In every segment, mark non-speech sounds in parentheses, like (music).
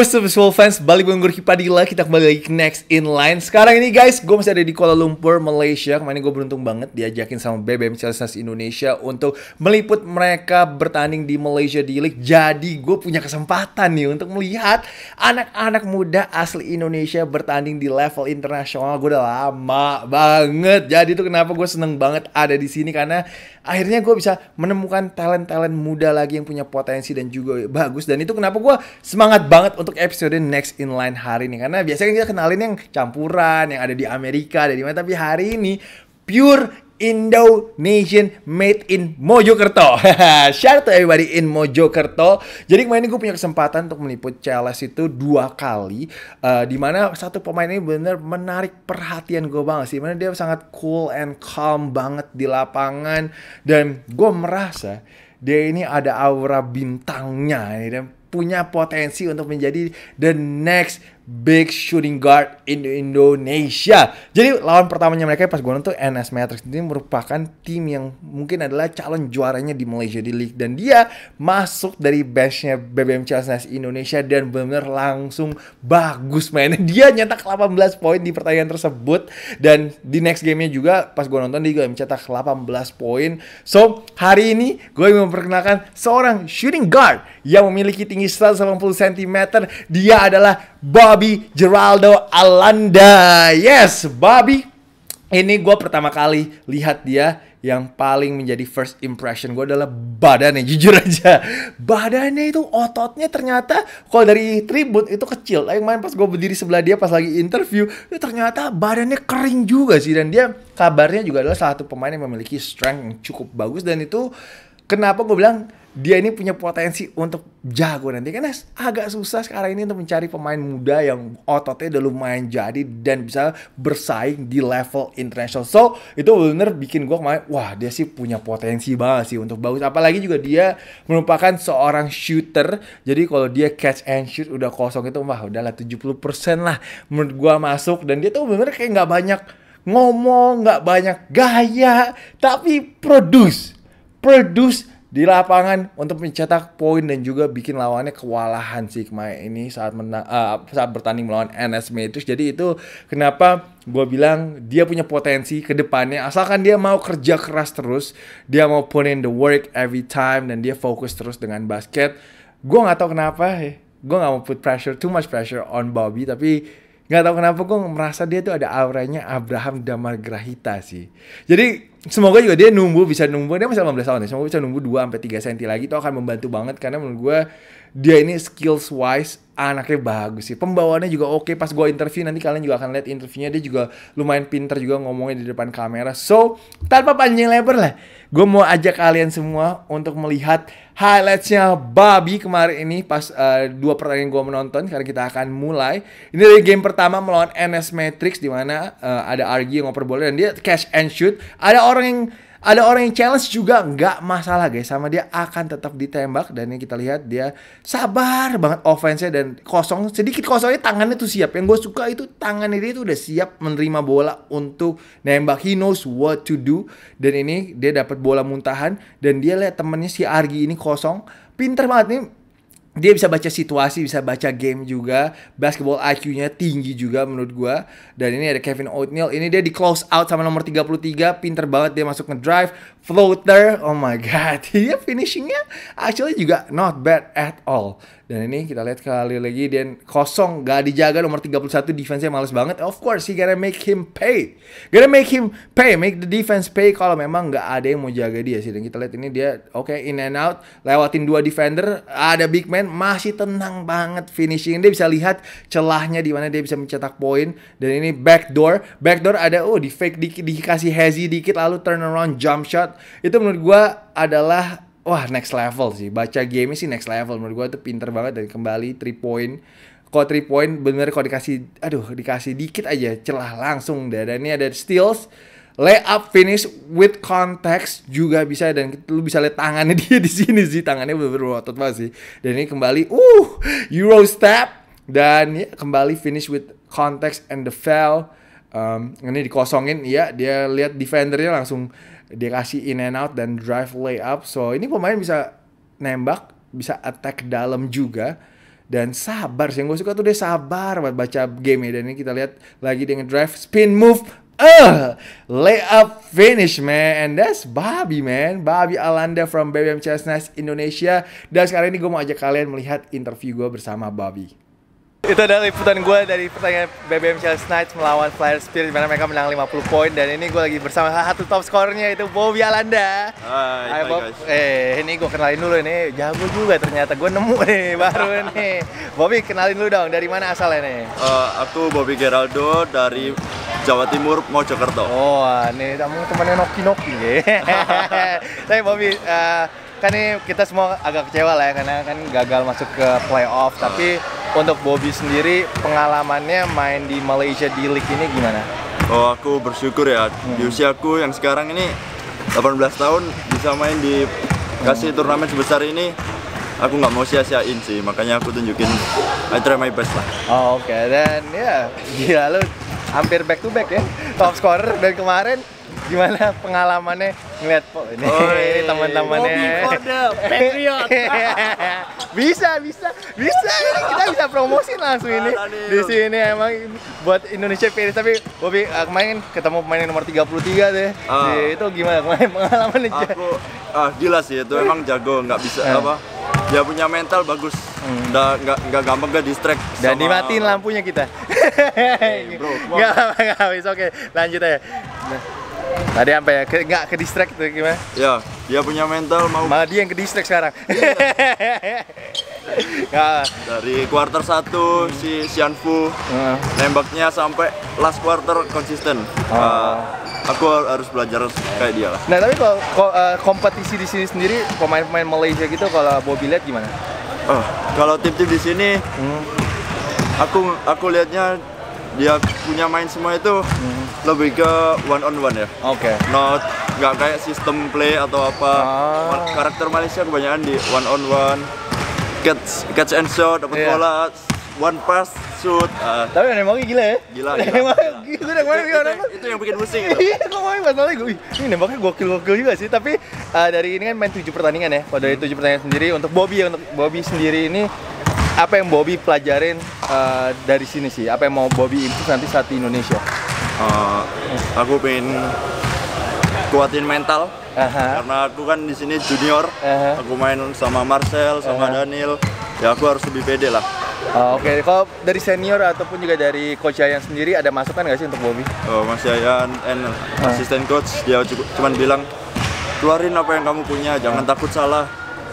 What's up baseball fans, balik mengunggur Kipadila, kita kembali lagi ke Next Inline Sekarang ini guys, gue masih ada di Kuala Lumpur, Malaysia Kemarin gue beruntung banget diajakin sama BBM Chelsea Indonesia Untuk meliput mereka bertanding di Malaysia di League Jadi gue punya kesempatan nih untuk melihat Anak-anak muda asli Indonesia bertanding di level internasional Gue udah lama banget Jadi itu kenapa gue seneng banget ada di sini Karena akhirnya gue bisa menemukan talent-talent muda lagi yang punya potensi dan juga bagus dan itu kenapa gue semangat banget untuk episode next inline hari ini karena biasanya kita kenalin yang campuran yang ada di Amerika dari mana tapi hari ini pure Indonesian made in Mojokerto. (laughs) Shout to everybody in Mojokerto. Jadi kemarin gue punya kesempatan untuk meliput CLS itu dua kali. Uh, eh, dimana satu pemain ini bener menarik perhatian gue banget sih. Dimana dia sangat cool and calm banget di lapangan. Dan gue merasa dia ini ada aura bintangnya. Ini Dan punya potensi untuk menjadi the next big shooting guard in Indonesia. Jadi lawan pertamanya mereka pas gue nonton NS Matrix ini merupakan tim yang mungkin adalah calon juaranya di Malaysia di league dan dia masuk dari benchnya BBM Chelsea Indonesia dan benar langsung bagus mainnya. (laughs) Dia nyetak 18 poin di pertandingan tersebut dan di next gamenya juga pas gue nonton dia juga mencetak 18 poin. So hari ini gue memperkenalkan seorang shooting guard yang memiliki tinggi 180 cm. Dia adalah Bobby Geraldo Alanda. Yes, Bobby. Ini gue pertama kali lihat dia yang paling menjadi first impression gue adalah badannya jujur aja badannya itu ototnya ternyata kalau dari tribut itu kecil yang main pas gue berdiri sebelah dia pas lagi interview itu ternyata badannya kering juga sih dan dia kabarnya juga adalah salah satu pemain yang memiliki strength yang cukup bagus dan itu kenapa gue bilang dia ini punya potensi untuk jago nanti karena agak susah sekarang ini untuk mencari pemain muda yang ototnya udah lumayan jadi dan bisa bersaing di level international. So itu benar-benar bikin gue kemarin wah dia sih punya potensi banget sih untuk bagus. Apalagi juga dia merupakan seorang shooter. Jadi kalau dia catch and shoot udah kosong itu wah udahlah 70% lah menurut gue masuk dan dia tuh bener kayak nggak banyak ngomong, nggak banyak gaya, tapi produce produce di lapangan untuk mencetak poin dan juga bikin lawannya kewalahan sih kemarin ini saat menang, uh, saat bertanding melawan NS Matrix. Jadi itu kenapa gue bilang dia punya potensi ke depannya asalkan dia mau kerja keras terus, dia mau put in the work every time dan dia fokus terus dengan basket. Gue nggak tahu kenapa, gue nggak mau put pressure too much pressure on Bobby tapi nggak tahu kenapa gue merasa dia tuh ada auranya Abraham Damar Grahita sih. Jadi semoga juga dia numbuh bisa numbuh dia masih 15 tahun ya semoga bisa numbuh 2 sampai 3 cm lagi itu akan membantu banget karena menurut gue dia ini skills wise anaknya bagus sih pembawaannya juga oke okay. pas gue interview nanti kalian juga akan lihat interviewnya dia juga lumayan pinter juga ngomongnya di depan kamera so tanpa panjang lebar lah Gue mau ajak kalian semua untuk melihat highlightsnya Babi kemarin ini pas uh, dua pertandingan gue menonton karena kita akan mulai. Ini dari game pertama melawan NS Matrix di mana uh, ada Argy yang ngoper bola dan dia cash and shoot. Ada orang yang ada orang yang challenge juga nggak masalah guys sama dia akan tetap ditembak dan yang kita lihat dia sabar banget offense dan kosong sedikit kosongnya tangannya tuh siap. Yang gue suka itu tangannya dia tuh udah siap menerima bola untuk nembak. He knows what to do dan ini dia dapat bola muntahan dan dia lihat temennya si Argi ini kosong. Pinter banget nih dia bisa baca situasi, bisa baca game juga. Basketball IQ-nya tinggi juga menurut gua. Dan ini ada Kevin O'Neal. Ini dia di close out sama nomor 33. Pinter banget dia masuk nge-drive. Floater. Oh my god. (laughs) Dia finishingnya actually juga not bad at all. Dan ini kita lihat kali lagi dan kosong gak dijaga nomor 31 defense-nya males banget. Of course he gonna make him pay. Gonna make him pay, make the defense pay kalau memang gak ada yang mau jaga dia sih. Dan kita lihat ini dia oke okay, in and out, lewatin dua defender, ada big man masih tenang banget finishing. Dia bisa lihat celahnya di mana dia bisa mencetak poin dan ini backdoor. Backdoor ada oh di fake dikit dikasih hazy dikit lalu turn around jump shot. Itu menurut gua adalah wah next level sih. Baca game sih next level menurut gue tuh pinter banget dan kembali three point. Kalau three point bener kalau dikasih, aduh dikasih dikit aja celah langsung Dan ini ada steals, layup finish with context juga bisa dan lu bisa lihat tangannya (laughs) dia di sini sih tangannya bener-bener otot banget sih. Dan ini kembali, uh euro step dan ya kembali finish with context and the foul. Um, ini dikosongin, ya dia lihat defendernya langsung dia kasih in and out dan drive layup so ini pemain bisa nembak bisa attack dalam juga dan sabar sih yang gue suka tuh dia sabar buat baca game ya dan ini kita lihat lagi dengan drive spin move uh, eh, layup finish man and that's Bobby man Bobby Alanda from BBM Chestnut Indonesia dan sekarang ini gue mau ajak kalian melihat interview gue bersama Bobby itu adalah liputan gue dari pertandingan BBM Chelsea Knights melawan Flyer Spirit di mana mereka menang 50 poin dan ini gue lagi bersama salah satu top skornya itu Bobby Alanda. Hai, hai Bob. Guys. Eh, ini gue kenalin dulu ini jago juga ternyata gue nemu nih (laughs) baru nih. Bobby kenalin dulu dong dari mana asalnya nih? Uh, aku Bobby Geraldo dari Jawa Timur Mojokerto. Oh, ini kamu temannya Noki Noki ya. (laughs) Tapi Bobby uh, kan ini kita semua agak kecewa lah ya karena kan gagal masuk ke playoff uh. tapi untuk Bobby sendiri pengalamannya main di Malaysia di League ini gimana? Oh aku bersyukur ya hmm. di usiaku yang sekarang ini 18 tahun bisa main di kasih hmm. turnamen sebesar ini aku nggak mau sia-siain sih makanya aku tunjukin I try my best lah oh, oke okay. dan ya yeah, gila lu hampir back to back ya top scorer dan kemarin gimana pengalamannya ngeliat po oh, ini teman-temannya Patriot (laughs) bisa bisa bisa ini kita bisa promosi langsung ini di sini emang buat Indonesia Paris tapi Bobby main eh, kemarin ketemu pemain nomor 33 deh uh, di, itu gimana kemarin pengalaman aku ah gila sih itu emang jago nggak bisa uh. apa dia punya mental bagus hmm. nggak nggak gampang gak distract dan dimatiin lampunya kita hey, eh, bro (laughs) nggak nggak oke lanjut aja nah, tadi sampai ya nggak ke, ke distract tuh gimana ya dia punya mental mau malah dia yang ke distrik sekarang (laughs) ya. dari quarter 1 hmm. si Xianfu hmm. nembaknya sampai last quarter konsisten oh. uh, aku harus belajar kayak dia lah nah tapi kalau ko, uh, eh, kompetisi di sini sendiri pemain-pemain Malaysia gitu kalau Bobby lihat gimana oh, kalau tim-tim di sini hmm. aku aku lihatnya dia punya main semua itu hmm. lebih ke one on one ya. Oke. Okay. Not nggak kayak sistem play atau apa. Ah. Karakter Malaysia kebanyakan di one on one, catch catch and shot, dapat yeah. bola, one pass, shoot. Uh. Tapi nembaknya gila ya? Gila. gila. mana? gila. Itu, itu, itu yang bikin pusing. Iya, kok main masalahnya gue. Ini nembaknya kill gokil juga sih. Tapi uh, dari ini kan main tujuh pertandingan ya. Pada hmm. tujuh pertandingan sendiri untuk Bobby ya, untuk Bobby sendiri ini apa yang Bobby pelajarin uh, dari sini sih? Apa yang mau Bobby improve nanti saat di Indonesia? Uh, aku pengen kuatin mental uh -huh. karena aku kan di sini junior. Uh -huh. Aku main sama Marcel, sama uh -huh. Daniel. Ya aku harus lebih pede lah. Uh, Oke, okay. kalau dari senior ataupun juga dari coach Ayan sendiri ada masukan nggak sih untuk Bobby? Oh, Mas Ayan and uh. asisten coach dia cuma bilang keluarin apa yang kamu punya, jangan uh. takut salah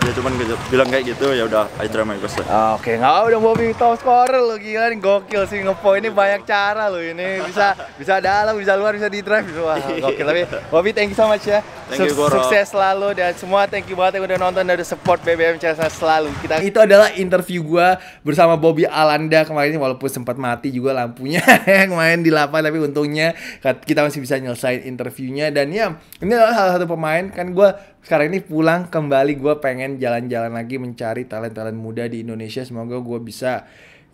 dia cuman gitu, bilang kayak gitu ya udah I try my best ah, Oke, okay, nggak udah Bobby top scorer lo gila nih gokil sih ngepo ini banyak cara lo ini bisa bisa dalam bisa luar bisa di drive semua (laughs) gokil tapi Bobby thank you so much ya. Thank you, Goro. Sukses selalu dan semua thank you banget yang udah nonton dan udah support BBM Chelsea selalu. Kita itu adalah interview gua bersama Bobby Alanda kemarin walaupun sempat mati juga lampunya (laughs) main di lapangan tapi untungnya kita masih bisa nyelesain interviewnya dan ya ini adalah salah satu pemain kan gua sekarang ini pulang kembali gue pengen jalan-jalan lagi mencari talent-talent muda di Indonesia semoga gue bisa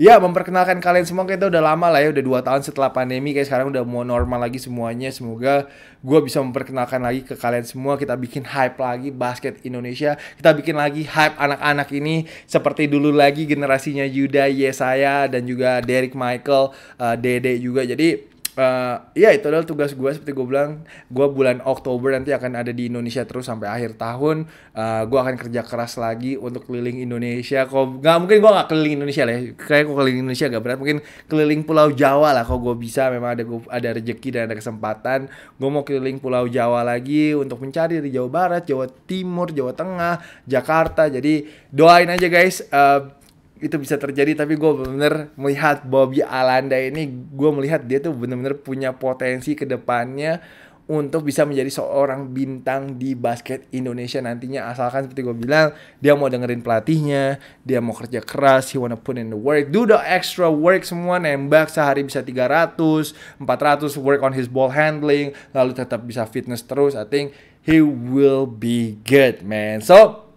ya memperkenalkan kalian semua kita udah lama lah ya udah dua tahun setelah pandemi kayak sekarang udah mau normal lagi semuanya semoga gue bisa memperkenalkan lagi ke kalian semua kita bikin hype lagi basket Indonesia kita bikin lagi hype anak-anak ini seperti dulu lagi generasinya Yuda Yesaya dan juga Derek Michael uh, Dede juga jadi uh, ya itu adalah tugas gue seperti gue bilang gue bulan Oktober nanti akan ada di Indonesia terus sampai akhir tahun uh, eh, gue akan kerja keras lagi untuk keliling Indonesia kok nggak mungkin gue nggak keliling Indonesia lah ya. kayak gue keliling Indonesia gak berat mungkin keliling Pulau Jawa lah kalau gue bisa memang ada gua, ada rejeki dan ada kesempatan gue mau keliling Pulau Jawa lagi untuk mencari di Jawa Barat Jawa Timur Jawa Tengah Jakarta jadi doain aja guys uh, itu bisa terjadi tapi gue bener-bener melihat Bobby Alanda ini gue melihat dia tuh bener-bener punya potensi kedepannya untuk bisa menjadi seorang bintang di basket Indonesia nantinya asalkan seperti gue bilang dia mau dengerin pelatihnya dia mau kerja keras he wanna put in the work do the extra work semua nembak sehari bisa 300 400 work on his ball handling lalu tetap bisa fitness terus I think he will be good man so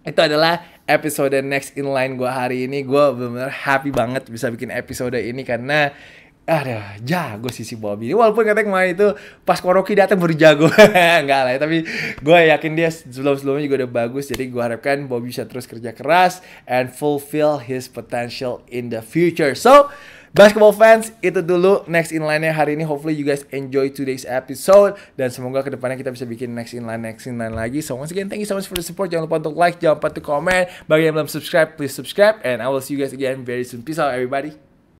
itu adalah episode next in line gue hari ini gue bener-bener happy banget bisa bikin episode ini karena ada jago sih si Bobby walaupun katanya kemarin itu pas Koroki datang baru jago (laughs) enggak lah ya, tapi gue yakin dia sebelum sebelumnya juga udah bagus jadi gue harapkan Bobby bisa terus kerja keras and fulfill his potential in the future so Basketball fans, itu dulu next in line nya hari ini. Hopefully you guys enjoy today's episode dan semoga kedepannya kita bisa bikin next in line, next in line lagi. So once again, thank you so much for the support. Jangan lupa untuk like, jangan lupa untuk comment. Bagi yang belum subscribe, please subscribe and I will see you guys again very soon. Peace out everybody.